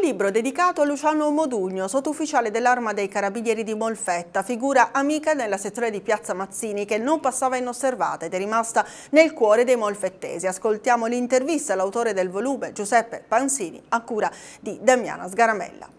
Un libro dedicato a Luciano Modugno, sottufficiale dell'Arma dei Carabinieri di Molfetta, figura amica nella sezione di Piazza Mazzini che non passava inosservata ed è rimasta nel cuore dei molfettesi. Ascoltiamo l'intervista all'autore del volume, Giuseppe Pansini, a cura di Damiana Sgaramella.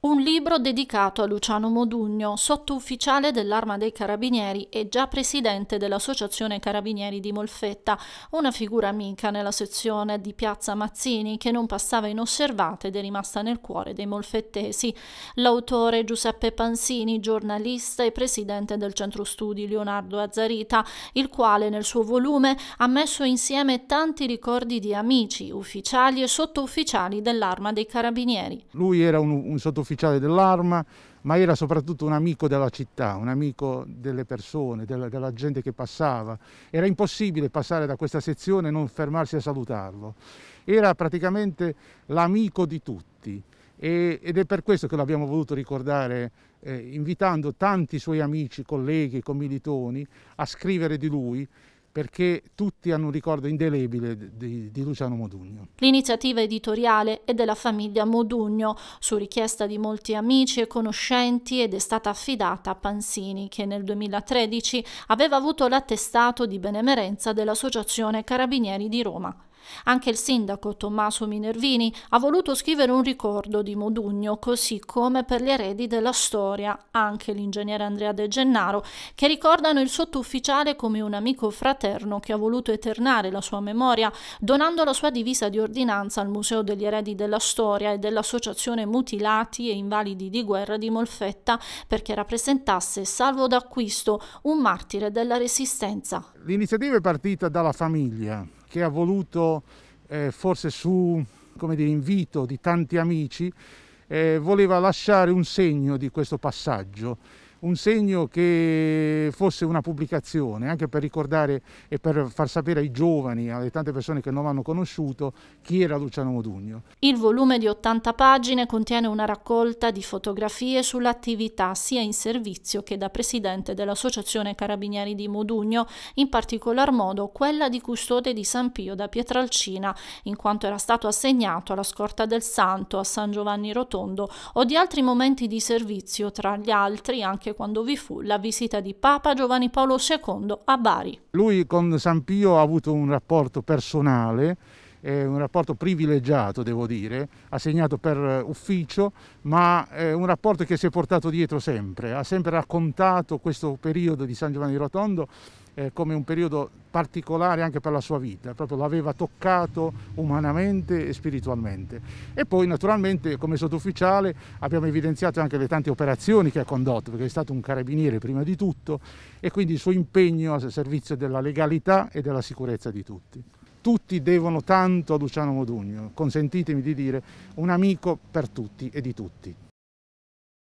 Un libro dedicato a Luciano Modugno, sottufficiale dell'Arma dei Carabinieri e già presidente dell'Associazione Carabinieri di Molfetta, una figura amica nella sezione di Piazza Mazzini che non passava inosservata ed è rimasta nel cuore dei molfettesi. L'autore Giuseppe Pansini, giornalista e presidente del Centro Studi Leonardo Azzarita, il quale nel suo volume ha messo insieme tanti ricordi di amici, ufficiali e sottufficiali dell'Arma dei Carabinieri. Lui era un, un sottufficiale ufficiale dell'arma, ma era soprattutto un amico della città, un amico delle persone, della, della gente che passava. Era impossibile passare da questa sezione e non fermarsi a salutarlo. Era praticamente l'amico di tutti ed è per questo che l'abbiamo voluto ricordare eh, invitando tanti suoi amici, colleghi, commilitoni a scrivere di lui perché tutti hanno un ricordo indelebile di, di, Luciano Modugno. L'iniziativa editoriale è della famiglia Modugno, su richiesta di molti amici e conoscenti ed è stata affidata a Pansini che nel 2013 aveva avuto l'attestato di benemerenza dell'Associazione Carabinieri di Roma. Anche il sindaco Tommaso Minervini ha voluto scrivere un ricordo di Modugno, così come per gli eredi della storia, anche l'ingegnere Andrea De Gennaro, che ricordano il sottufficiale come un amico fraterno che ha voluto eternare la sua memoria, donando la sua divisa di ordinanza al Museo degli eredi della storia e dell'Associazione Mutilati e Invalidi di Guerra di Molfetta, perché rappresentasse salvo d'acquisto un martire della Resistenza. L'iniziativa è partita dalla famiglia che ha voluto, eh, forse su dire, invito di tanti amici, eh, voleva lasciare un segno di questo passaggio un segno che fosse una pubblicazione, anche per ricordare e per far sapere ai giovani, alle tante persone che non l'hanno conosciuto, chi era Luciano Modugno. Il volume di 80 pagine contiene una raccolta di fotografie sull'attività sia in servizio che da presidente dell'Associazione Carabinieri di Modugno, in particolar modo quella di custode di San Pio da Pietralcina, in quanto era stato assegnato alla scorta del Santo a San Giovanni Rotondo o di altri momenti di servizio, tra gli altri anche anche quando vi fu la visita di Papa Giovanni Paolo II a Bari. Lui con San Pio ha avuto un rapporto personale eh, un rapporto privilegiato, devo dire, assegnato per eh, ufficio, ma eh, un rapporto che si è portato dietro sempre. Ha sempre raccontato questo periodo di San Giovanni Rotondo eh, come un periodo particolare anche per la sua vita, proprio l'aveva toccato umanamente e spiritualmente. E poi naturalmente come sottufficiale abbiamo evidenziato anche le tante operazioni che ha condotto, perché è stato un carabiniere prima di tutto e quindi il suo impegno a servizio della legalità e della sicurezza di tutti tutti devono tanto a Luciano Modugno, consentitemi di dire, un amico per tutti e di tutti.